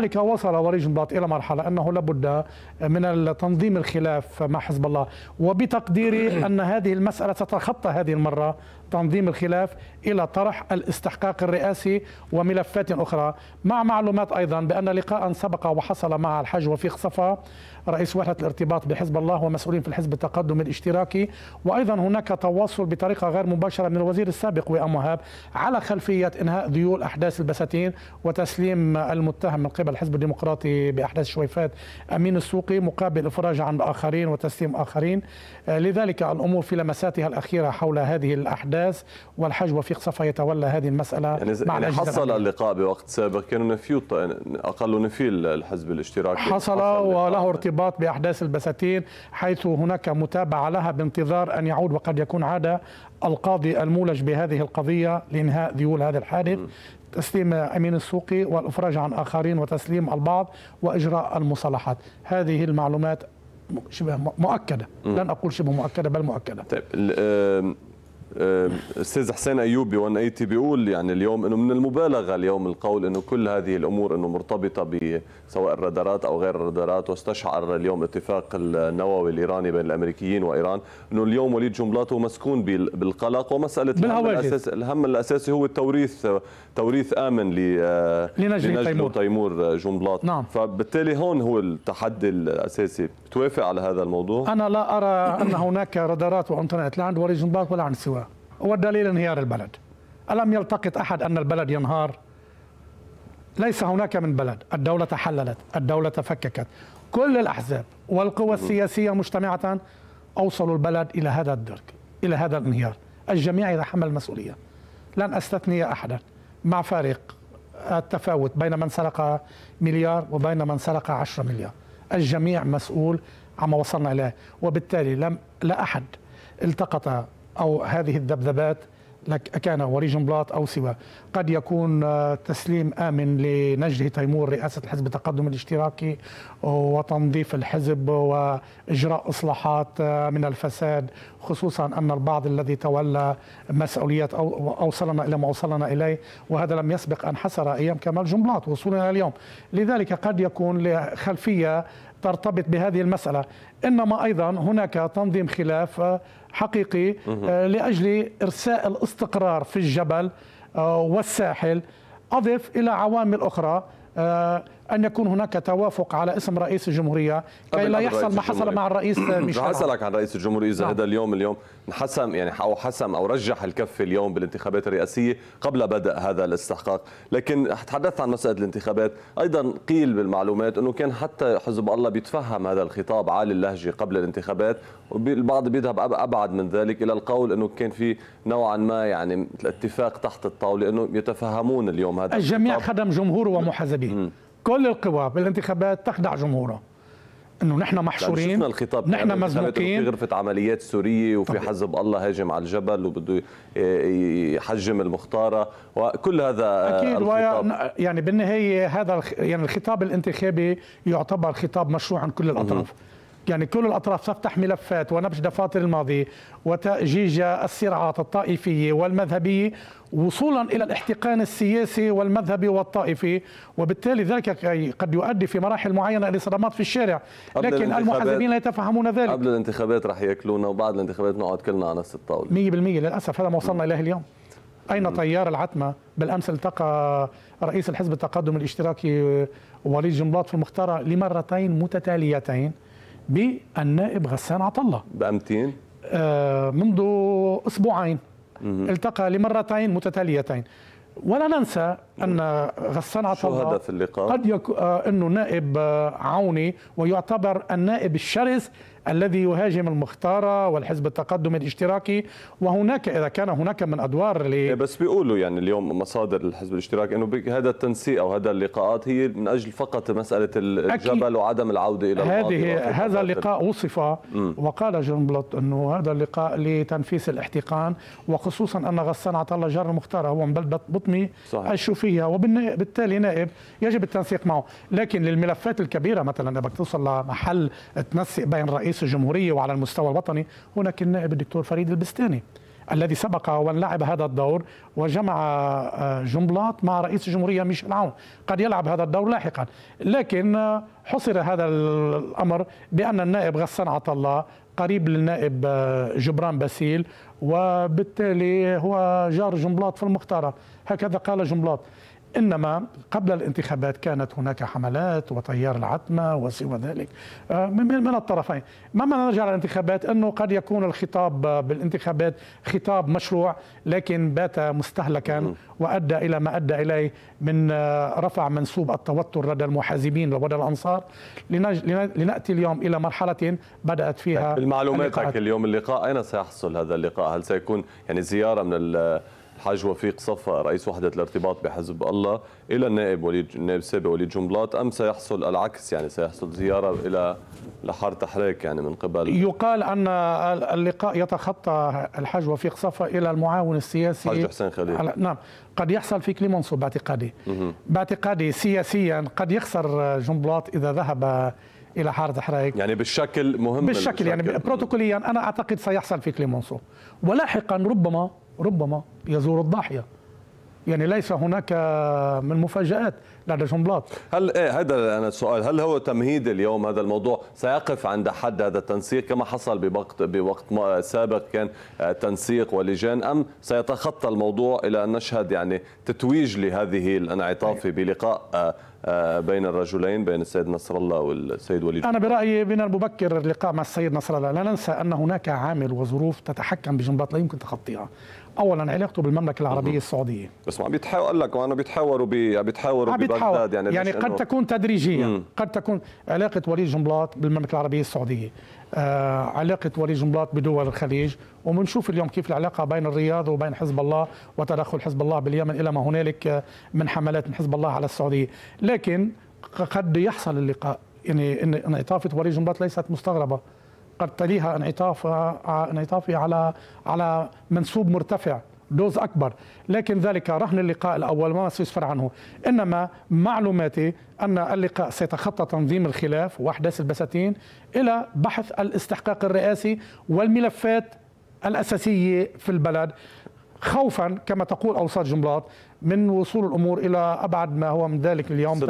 لذلك وصل وريج باط إلى مرحلة أنه لابد من تنظيم الخلاف مع حزب الله وبتقديري أن هذه المسألة ستتخطى هذه المرة تنظيم الخلاف إلى طرح الاستحقاق الرئاسي وملفات أخرى مع معلومات أيضا بأن لقاء سبق وحصل مع الحاج وفيق صفا رئيس وحدة الارتباط بحزب الله ومسؤولين في الحزب التقدم الاشتراكي وأيضا هناك تواصل بطريقة غير مباشرة من الوزير السابق وام وهاب على خلفية إنهاء ذيول أحداث البساتين وتسليم المتهم من قبل الحزب الديمقراطي بأحداث شويفات أمين السوقي مقابل إفراج عن الآخرين وتسليم آخرين لذلك الأمور في لمساتها الأخيرة حول هذه الأحداث والحاج وفيق توفيق صفا يتولى هذه المسألة يعني, مع يعني حصل اللقاء بوقت سابق كانوا نفيوا يعني أقل نفي الحزب الاشتراكي حصل, حصل وله ارتباط بأحداث البساتين حيث هناك متابعة لها بانتظار أن يعود وقد يكون عاد القاضي المولج بهذه القضية لإنهاء ذيول هذا الحادث تسليم امين السوقي والافراج عن اخرين وتسليم البعض واجراء المصالحات هذه المعلومات شبه مؤكده لن اقول شبه مؤكده بل مؤكده طيب استاذ حسين ايوبي 180 بيقول يعني اليوم انه من المبالغه اليوم القول انه كل هذه الامور انه مرتبطه سواء الرادارات او غير الرادارات واستشعر اليوم اتفاق النووي الايراني بين الامريكيين وايران انه اليوم وليد جملاته مسكون بالقلق ومساله الهم الاساسي, الهم الاساسي هو التوريث توريث امن لنجم تيمور تيمور جملاط نعم. فبالتالي هون هو التحدي الاساسي بتوافق على هذا الموضوع انا لا ارى ان هناك رادارات وانترنت لا عند وليد جملات ولا عند سواه والدليل انهيار البلد ألم يلتقط أحد أن البلد ينهار ليس هناك من بلد الدولة تحللت الدولة تفككت كل الأحزاب والقوى السياسية مجتمعة أوصلوا البلد إلى هذا الدرك إلى هذا الانهيار الجميع يتحمل المسؤولية لن أستثني أحدا مع فارق التفاوت بين من سرق مليار وبين من سرق عشرة مليار الجميع مسؤول عما وصلنا إليه وبالتالي لم لا أحد التقط أو هذه الذبذبات لك كان وريج بلاط أو سواه قد يكون آه، تسليم آمن لنجده تيمور رئاسة الحزب التقدم الاشتراكي وتنظيف الحزب وإجراء إصلاحات آه، من الفساد خصوصا أن البعض الذي تولى مسؤوليات أو أوصلنا إلى ما وصلنا إليه وهذا لم يسبق أن حصل أيام كمال جنبلاط وصولنا اليوم لذلك قد يكون لخلفيه ترتبط بهذه المسألة إنما أيضا هناك تنظيم خلاف حقيقي آه، لأجل إرساء الاستقرار في الجبل آه، والساحل أضف إلى عوامل أخرى آه، أن يكون هناك توافق على اسم رئيس الجمهورية كي لا يحصل ما حصل مع الرئيس ميشيل حصلك عن رئيس الجمهورية إذا نعم. هذا اليوم اليوم انحسم يعني أو حسم أو رجح الكفة اليوم بالانتخابات الرئاسية قبل بدء هذا الاستحقاق لكن تحدثت عن مسألة الانتخابات أيضا قيل بالمعلومات أنه كان حتى حزب الله بيتفهم هذا الخطاب عالي اللهجة قبل الانتخابات والبعض بيذهب أبعد من ذلك إلى القول أنه كان في نوعا ما يعني اتفاق تحت الطاولة أنه يتفهمون اليوم هذا الجميع خدم جمهوره ومحزبيه كل القوى بالانتخابات تخدع جمهورها انه نحن يعني محشورين شفنا الخطاب نحن يعني مزنوقين في غرفه عمليات سوريه وفي طبعا. حزب الله هاجم على الجبل وبده يحجم المختاره وكل هذا آه، اكيد الخطاب. يعني بالنهايه هذا يعني الخطاب الانتخابي يعتبر خطاب مشروع عن كل الاطراف م -م. يعني كل الأطراف تفتح ملفات ونبش دفاتر الماضي وتأجيج الصراعات الطائفية والمذهبية وصولا إلى الاحتقان السياسي والمذهبي والطائفي وبالتالي ذلك قد يؤدي في مراحل معينة إلى صدمات في الشارع لكن المحزبين لا يتفهمون ذلك قبل الانتخابات رح ياكلونا وبعد الانتخابات نقعد كلنا على نفس الطاولة 100% للأسف هذا ما وصلنا إليه اليوم أين طيار العتمة بالأمس التقى رئيس الحزب التقدم الاشتراكي وليد جنبلاط في المختارة لمرتين متتاليتين بالنائب غسان عطله بقى آه منذ اسبوعين التقى لمرتين متتاليتين ولا ننسى ان غسان عطله هدف اللقاء؟ قد يكون آه انه نائب آه، عوني ويعتبر النائب الشرس الذي يهاجم المختارة والحزب التقدم الاشتراكي وهناك إذا كان هناك من أدوار ل... إيه، بس بيقولوا يعني اليوم مصادر الحزب الاشتراكي أنه هذا التنسيق أو هذا اللقاءات هي من أجل فقط مسألة الجبل وعدم العودة إلى هذه هذا اللقاء وصف وقال جون بلوت أنه هذا اللقاء لتنفيس الاحتقان وخصوصا أن غسان عطا الله جار المختارة هو من بلدة بطمي الشوفية وبالتالي نائب يجب التنسيق معه لكن للملفات الكبيرة مثلا بدك توصل لمحل تنسق بين رئيس رئيس الجمهورية وعلى المستوى الوطني هناك النائب الدكتور فريد البستاني الذي سبق وان لعب هذا الدور وجمع آه، جملات مع رئيس الجمهوريه ميشيل عون قد يلعب هذا الدور لاحقا لكن آه، حصر هذا الامر بان النائب غسان عطا الله قريب للنائب آه، جبران باسيل وبالتالي هو جار جملات في المختاره هكذا قال جملات انما قبل الانتخابات كانت هناك حملات وتيار العتمه وسوى ذلك آه، من الطرفين ما نرجع للانتخابات انه قد يكون الخطاب بالانتخابات خطاب مشروع لكن بات مستهلكا وادى الى ما ادى اليه من آه، رفع منسوب التوتر لدى المحازبين ولدى الانصار لناتي اليوم الى مرحله بدات فيها بمعلوماتك اليوم اللقاء اين سيحصل هذا اللقاء؟ هل سيكون يعني زياره من الحاج وفيق صفا رئيس وحدة الارتباط بحزب الله إلى النائب وليد النائب السابق وليد جنبلاط أم سيحصل العكس يعني سيحصل زيارة إلى لحار تحريك يعني من قبل يقال أن اللقاء يتخطى الحاج وفيق صفا إلى المعاون السياسي الحاج حسين خليل نعم قد يحصل في كليمونسو باعتقادي باعتقادي سياسيا قد يخسر جنبلاط إذا ذهب الى حاره حرايك يعني بالشكل مهم بالشكل, يعني بالشكل يعني بروتوكوليا انا اعتقد سيحصل في كليمونسو ولاحقا ربما ربما يزور الضاحيه يعني ليس هناك من مفاجآت نادرسون بلاط هل ايه هذا انا السؤال هل هو تمهيد اليوم هذا الموضوع سيقف عند حد هذا التنسيق كما حصل بوقت بوقت سابق كان آه، تنسيق ولجان ام سيتخطى الموضوع الى ان نشهد يعني تتويج لهذه الانعطاف طيب. بلقاء آه، آه، بين الرجلين بين السيد نصر الله والسيد وليد انا برايي من المبكر اللقاء مع السيد نصر الله لا ننسى ان هناك عامل وظروف تتحكم بجنبات لا يمكن تخطيها اولا علاقته بالمملكه العربيه السعوديه بس ما عم بيتحاول لك وانا بيتحاوروا بي... بيتحاوروا عم بغداد يعني يعني قد تكون تدريجيا مم. قد تكون علاقه وليد جنبلاط بالمملكه العربيه السعوديه آه علاقه وليد جنبلاط بدول الخليج وبنشوف اليوم كيف العلاقه بين الرياض وبين حزب الله وتدخل حزب الله باليمن الى ما هنالك آه، من حملات من حزب الله على السعوديه لكن قد يحصل اللقاء يعني ان انعطافه وليد جنبلاط ليست مستغربه قد تليها انعطافها انعطافي على على منسوب مرتفع دوز أكبر لكن ذلك رهن اللقاء الأول ما سيسفر عنه إنما معلوماتي أن اللقاء سيتخطى تنظيم الخلاف وأحداث البساتين إلى بحث الاستحقاق الرئاسي والملفات الأساسية في البلد خوفا كما تقول أوساط جملات من وصول الأمور إلى أبعد ما هو من ذلك اليوم